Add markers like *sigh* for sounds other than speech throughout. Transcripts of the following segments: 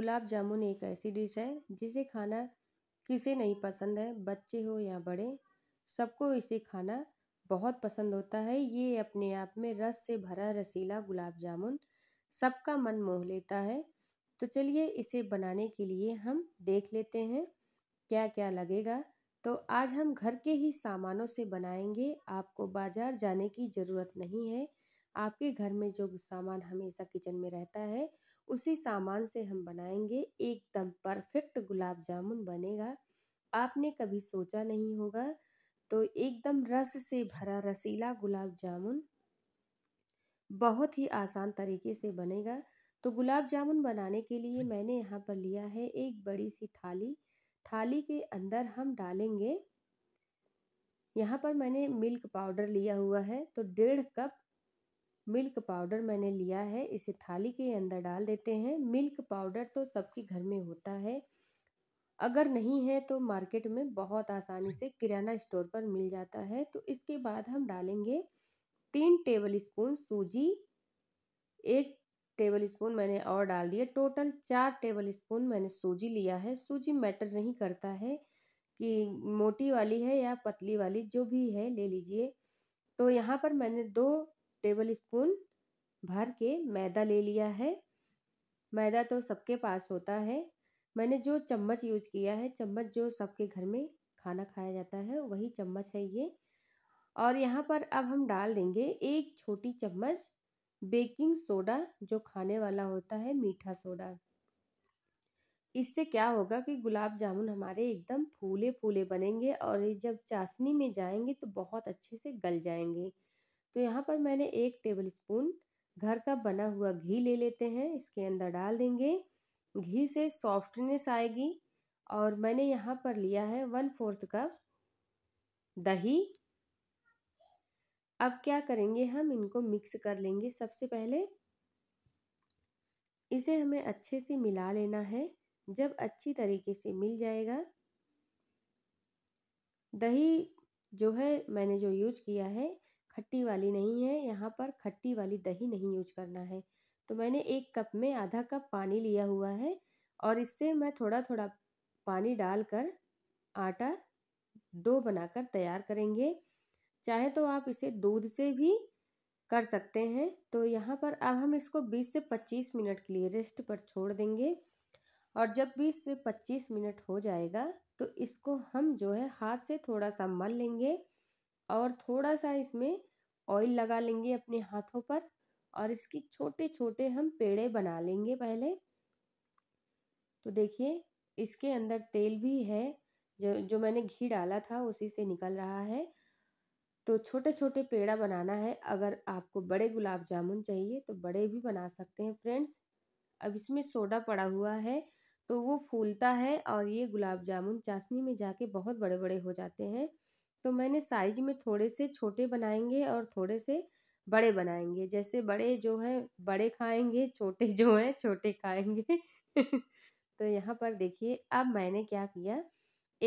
गुलाब जामुन एक ऐसी डिश है जिसे खाना किसे नहीं पसंद है बच्चे हो या बड़े सबको इसे खाना बहुत पसंद होता है ये अपने आप में रस से भरा रसीला गुलाब जामुन सबका मन मोह लेता है तो चलिए इसे बनाने के लिए हम देख लेते हैं क्या क्या लगेगा तो आज हम घर के ही सामानों से बनाएंगे आपको बाज़ार जाने की ज़रूरत नहीं है आपके घर में जो सामान हमेशा किचन में रहता है उसी सामान से हम बनाएंगे एकदम परफेक्ट गुलाब जामुन बनेगा आपने कभी सोचा नहीं होगा तो एकदम रस से भरा रसीला गुलाब जामुन बहुत ही आसान तरीके से बनेगा तो गुलाब जामुन बनाने के लिए मैंने यहाँ पर लिया है एक बड़ी सी थाली थाली के अंदर हम डालेंगे यहाँ पर मैंने मिल्क पाउडर लिया हुआ है तो डेढ़ कप मिल्क पाउडर मैंने लिया है इसे थाली के अंदर डाल देते हैं मिल्क पाउडर तो सबके घर में होता है अगर नहीं है तो मार्केट में बहुत आसानी से किराना स्टोर पर मिल जाता है तो इसके बाद हम डालेंगे तीन टेबल स्पून सूजी एक टेबल स्पून मैंने और डाल दिया टोटल चार टेबल स्पून मैंने सूजी लिया है सूजी मैटर नहीं करता है कि मोटी वाली है या पतली वाली जो भी है ले लीजिए तो यहाँ पर मैंने दो टेबल स्पून भर के मैदा ले लिया है मैदा तो सबके पास होता है मैंने जो चम्मच यूज किया है चम्मच जो सबके घर में खाना खाया जाता है वही चम्मच है ये और यहाँ पर अब हम डाल देंगे एक छोटी चम्मच बेकिंग सोडा जो खाने वाला होता है मीठा सोडा इससे क्या होगा कि गुलाब जामुन हमारे एकदम फूले फूले बनेंगे और ये जब चाशनी में जाएंगे तो बहुत अच्छे से गल जाएंगे तो यहाँ पर मैंने एक टेबल स्पून घर का बना हुआ घी ले लेते हैं इसके अंदर डाल देंगे घी से सॉफ्टनेस आएगी और मैंने यहाँ पर लिया है वन फोर्थ कप दही अब क्या करेंगे हम इनको मिक्स कर लेंगे सबसे पहले इसे हमें अच्छे से मिला लेना है जब अच्छी तरीके से मिल जाएगा दही जो है मैंने जो यूज किया है खट्टी वाली नहीं है यहाँ पर खट्टी वाली दही नहीं यूज करना है तो मैंने एक कप में आधा कप पानी लिया हुआ है और इससे मैं थोड़ा थोड़ा पानी डालकर आटा डो बनाकर तैयार करेंगे चाहे तो आप इसे दूध से भी कर सकते हैं तो यहाँ पर अब हम इसको 20 से 25 मिनट के लिए रेस्ट पर छोड़ देंगे और जब 20 से 25 मिनट हो जाएगा तो इसको हम जो है हाथ से थोड़ा सा मल लेंगे और थोड़ा सा इसमें ऑयल लगा लेंगे अपने हाथों पर और इसकी छोटे छोटे हम पेड़े बना लेंगे पहले तो देखिए इसके अंदर तेल भी है जो जो मैंने घी डाला था उसी से निकल रहा है तो छोटे छोटे पेड़ा बनाना है अगर आपको बड़े गुलाब जामुन चाहिए तो बड़े भी बना सकते हैं फ्रेंड्स अब इसमें सोडा पड़ा हुआ है तो वो फूलता है और ये गुलाब जामुन चाशनी में जाके बहुत बड़े बड़े हो जाते हैं तो मैंने साइज में थोड़े से छोटे बनाएंगे और थोड़े से बड़े बनाएंगे जैसे बड़े जो हैं बड़े खाएंगे छोटे जो हैं छोटे खाएंगे *laughs* तो यहाँ पर देखिए अब मैंने क्या किया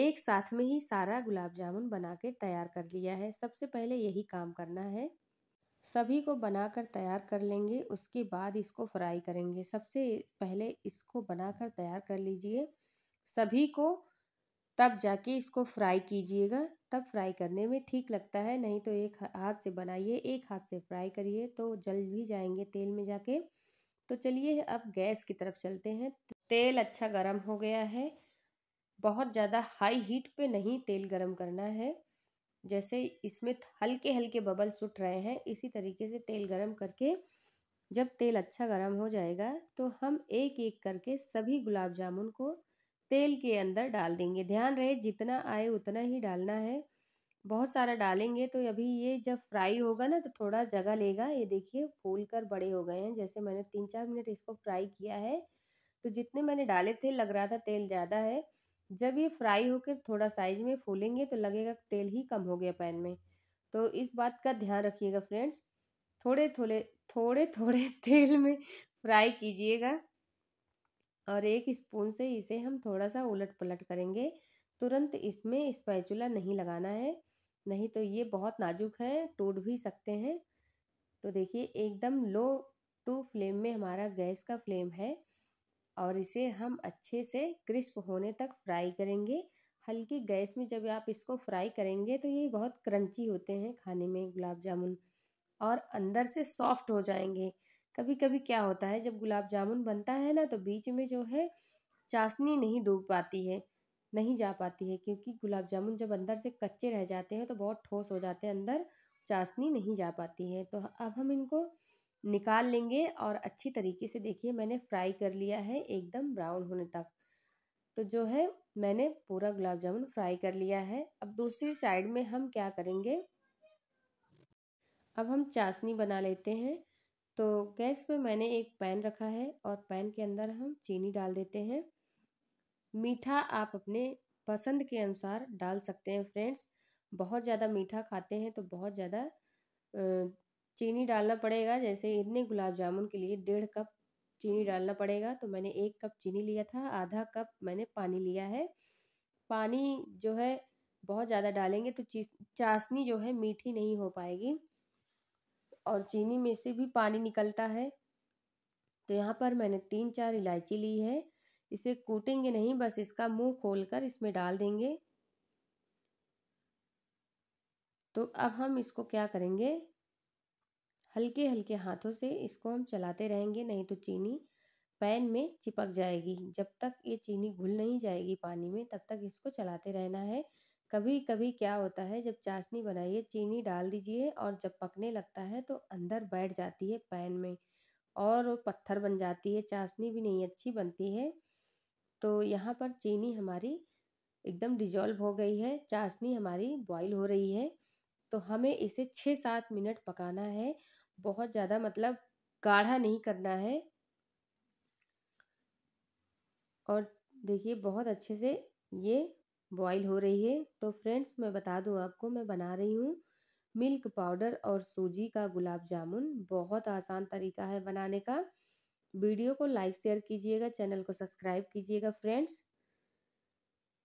एक साथ में ही सारा गुलाब जामुन बना के तैयार कर लिया है सबसे पहले यही काम करना है सभी को बनाकर तैयार कर लेंगे उसके बाद इसको फ्राई करेंगे सबसे पहले इसको बनाकर तैयार कर लीजिए सभी को तब जाके इसको फ्राई कीजिएगा तब फ्राई करने में ठीक लगता है नहीं तो एक हाथ से बनाइए एक हाथ से फ्राई करिए तो जल भी जाएंगे तेल में जाके तो चलिए अब गैस की तरफ चलते हैं तेल अच्छा गर्म हो गया है बहुत ज़्यादा हाई हीट पे नहीं तेल गर्म करना है जैसे इसमें हल्के हल्के बबल सुट रहे हैं इसी तरीके से तेल गर्म करके जब तेल अच्छा गर्म हो जाएगा तो हम एक एक करके सभी गुलाब जामुन को तेल के अंदर डाल देंगे ध्यान रहे जितना आए उतना ही डालना है बहुत सारा डालेंगे तो अभी ये जब फ्राई होगा ना तो थोड़ा जगह लेगा ये देखिए फूल कर बड़े हो गए हैं जैसे मैंने तीन चार मिनट इसको फ्राई किया है तो जितने मैंने डाले थे लग रहा था तेल ज़्यादा है जब ये फ्राई होकर थोड़ा साइज में फूलेंगे तो लगेगा तेल ही कम हो गया पैन में तो इस बात का ध्यान रखिएगा फ्रेंड्स थोड़े थोड़े थोड़े थोड़े *laughs* तेल में फ्राई कीजिएगा और एक स्पून से इसे हम थोड़ा सा उलट पलट करेंगे तुरंत इसमें स्पैचुला नहीं लगाना है नहीं तो ये बहुत नाजुक है टूट भी सकते हैं तो देखिए एकदम लो टू फ्लेम में हमारा गैस का फ्लेम है और इसे हम अच्छे से क्रिस्प होने तक फ्राई करेंगे हल्की गैस में जब आप इसको फ्राई करेंगे तो ये बहुत क्रंची होते हैं खाने में गुलाब जामुन और अंदर से सॉफ्ट हो जाएंगे कभी कभी क्या होता है जब गुलाब जामुन बनता है ना तो बीच में जो है चाशनी नहीं डूब पाती है नहीं जा पाती है क्योंकि गुलाब जामुन जब अंदर से कच्चे रह जाते हैं तो बहुत ठोस हो जाते हैं अंदर चाशनी नहीं जा पाती है तो अब हम इनको निकाल लेंगे और अच्छी तरीके से देखिए मैंने फ्राई कर लिया है एकदम ब्राउन होने तक तो जो है मैंने पूरा गुलाब जामुन फ्राई कर लिया है अब दूसरी साइड में हम क्या करेंगे अब हम चाशनी बना लेते हैं तो गैस पे मैंने एक पैन रखा है और पैन के अंदर हम चीनी डाल देते हैं मीठा आप अपने पसंद के अनुसार डाल सकते हैं फ्रेंड्स बहुत ज़्यादा मीठा खाते हैं तो बहुत ज़्यादा चीनी डालना पड़ेगा जैसे इतने गुलाब जामुन के लिए डेढ़ कप चीनी डालना पड़ेगा तो मैंने एक कप चीनी लिया था आधा कप मैंने पानी लिया है पानी जो है बहुत ज़्यादा डालेंगे तो चाशनी जो है मीठी नहीं हो पाएगी और चीनी में से भी पानी निकलता है तो यहाँ पर मैंने तीन चार इलायची ली है इसे कूटेंगे नहीं बस इसका मुंह खोलकर इसमें डाल देंगे तो अब हम इसको क्या करेंगे हल्के हल्के हाथों से इसको हम चलाते रहेंगे नहीं तो चीनी पैन में चिपक जाएगी जब तक ये चीनी घुल नहीं जाएगी पानी में तब तक इसको चलाते रहना है कभी कभी क्या होता है जब चाशनी बनाइए चीनी डाल दीजिए और जब पकने लगता है तो अंदर बैठ जाती है पैन में और पत्थर बन जाती है चाशनी भी नहीं अच्छी बनती है तो यहाँ पर चीनी हमारी एकदम डिजॉल्व हो गई है चाशनी हमारी बॉईल हो रही है तो हमें इसे छः सात मिनट पकाना है बहुत ज़्यादा मतलब गाढ़ा नहीं करना है और देखिए बहुत अच्छे से ये बॉईल हो रही है तो फ्रेंड्स मैं बता दूं आपको मैं बना रही हूँ मिल्क पाउडर और सूजी का गुलाब जामुन बहुत आसान तरीका है बनाने का वीडियो को लाइक शेयर कीजिएगा चैनल को सब्सक्राइब कीजिएगा फ्रेंड्स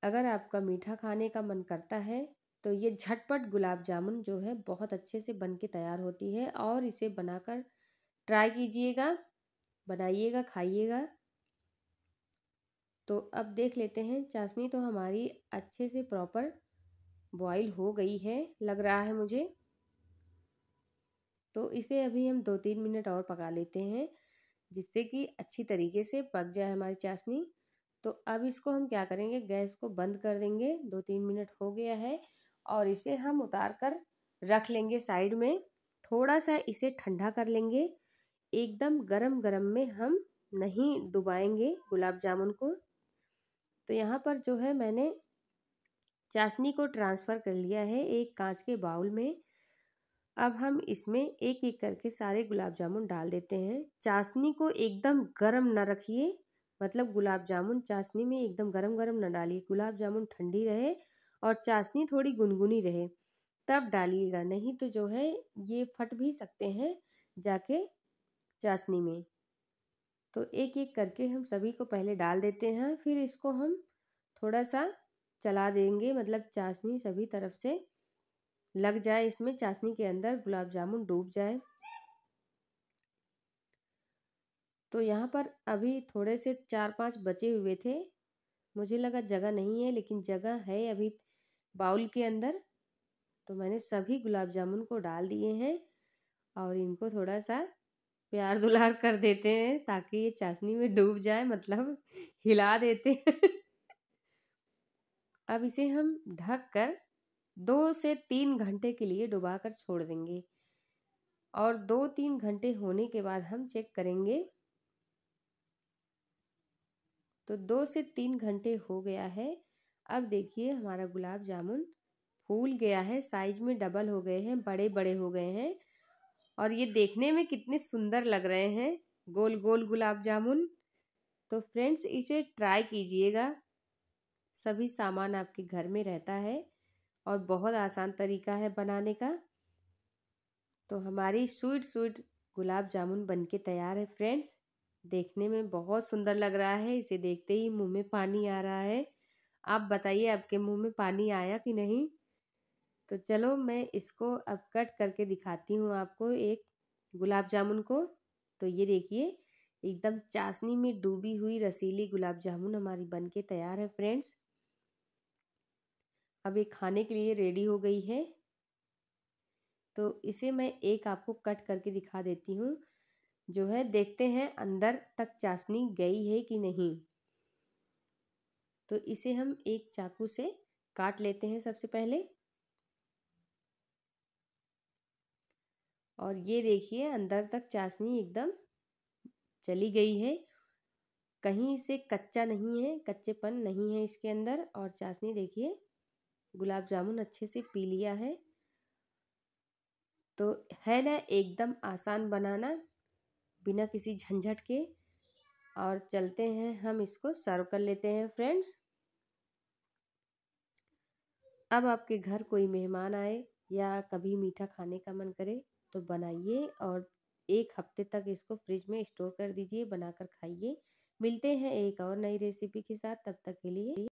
अगर आपका मीठा खाने का मन करता है तो ये झटपट गुलाब जामुन जो है बहुत अच्छे से बन के तैयार होती है और इसे बनाकर ट्राई कीजिएगा बनाइएगा खाइएगा तो अब देख लेते हैं चाशनी तो हमारी अच्छे से प्रॉपर बॉईल हो गई है लग रहा है मुझे तो इसे अभी हम दो तीन मिनट और पका लेते हैं जिससे कि अच्छी तरीके से पक जाए हमारी चाशनी तो अब इसको हम क्या करेंगे गैस को बंद कर देंगे दो तीन मिनट हो गया है और इसे हम उतार कर रख लेंगे साइड में थोड़ा सा इसे ठंडा कर लेंगे एकदम गरम गरम में हम नहीं डुबाएंगे गुलाब जामुन को तो यहाँ पर जो है मैंने चाशनी को ट्रांसफ़र कर लिया है एक कांच के बाउल में अब हम इसमें एक एक करके सारे गुलाब जामुन डाल देते हैं चाशनी को एकदम गर्म ना रखिए मतलब गुलाब जामुन चाशनी में एकदम गरम गरम ना डालिए गुलाब जामुन ठंडी रहे और चाशनी थोड़ी गुनगुनी रहे तब डालिएगा नहीं तो जो है ये फट भी सकते हैं जाके चाशनी में तो एक एक करके हम सभी को पहले डाल देते हैं फिर इसको हम थोड़ा सा चला देंगे मतलब चाशनी सभी तरफ से लग जाए इसमें चाशनी के अंदर गुलाब जामुन डूब जाए तो यहाँ पर अभी थोड़े से चार पांच बचे हुए थे मुझे लगा जगह नहीं है लेकिन जगह है अभी बाउल के अंदर तो मैंने सभी गुलाब जामुन को डाल दिए हैं और इनको थोड़ा सा प्यार दुलार कर देते हैं ताकि ये चाशनी में डूब जाए मतलब हिला देते हैं अब इसे हम ढक कर दो से तीन घंटे के लिए डुबा कर छोड़ देंगे और दो तीन घंटे होने के बाद हम चेक करेंगे तो दो से तीन घंटे हो गया है अब देखिए हमारा गुलाब जामुन फूल गया है साइज में डबल हो गए हैं बड़े बड़े हो गए हैं और ये देखने में कितने सुंदर लग रहे हैं गोल गोल गुलाब जामुन तो फ्रेंड्स इसे ट्राई कीजिएगा सभी सामान आपके घर में रहता है और बहुत आसान तरीका है बनाने का तो हमारी स्वीट स्वीट गुलाब जामुन बनके तैयार है फ्रेंड्स देखने में बहुत सुंदर लग रहा है इसे देखते ही मुंह में पानी आ रहा है आप बताइए आपके मुंह में पानी आया कि नहीं तो चलो मैं इसको अब कट करके दिखाती हूँ आपको एक गुलाब जामुन को तो ये देखिए एकदम चाशनी में डूबी हुई रसीली गुलाब जामुन हमारी बन के तैयार है फ्रेंड्स अब ये खाने के लिए रेडी हो गई है तो इसे मैं एक आपको कट करके दिखा देती हूँ जो है देखते हैं अंदर तक चाशनी गई है कि नहीं तो इसे हम एक चाकू से काट लेते हैं सबसे पहले और ये देखिए अंदर तक चाशनी एकदम चली गई है कहीं से कच्चा नहीं है कच्चेपन नहीं है इसके अंदर और चाशनी देखिए गुलाब जामुन अच्छे से पी लिया है तो है ना एकदम आसान बनाना बिना किसी झंझट के और चलते हैं हम इसको सर्व कर लेते हैं फ्रेंड्स अब आपके घर कोई मेहमान आए या कभी मीठा खाने का मन करे तो बनाइए और एक हफ्ते तक इसको फ्रिज में स्टोर कर दीजिए बनाकर खाइए मिलते हैं एक और नई रेसिपी के साथ तब तक के लिए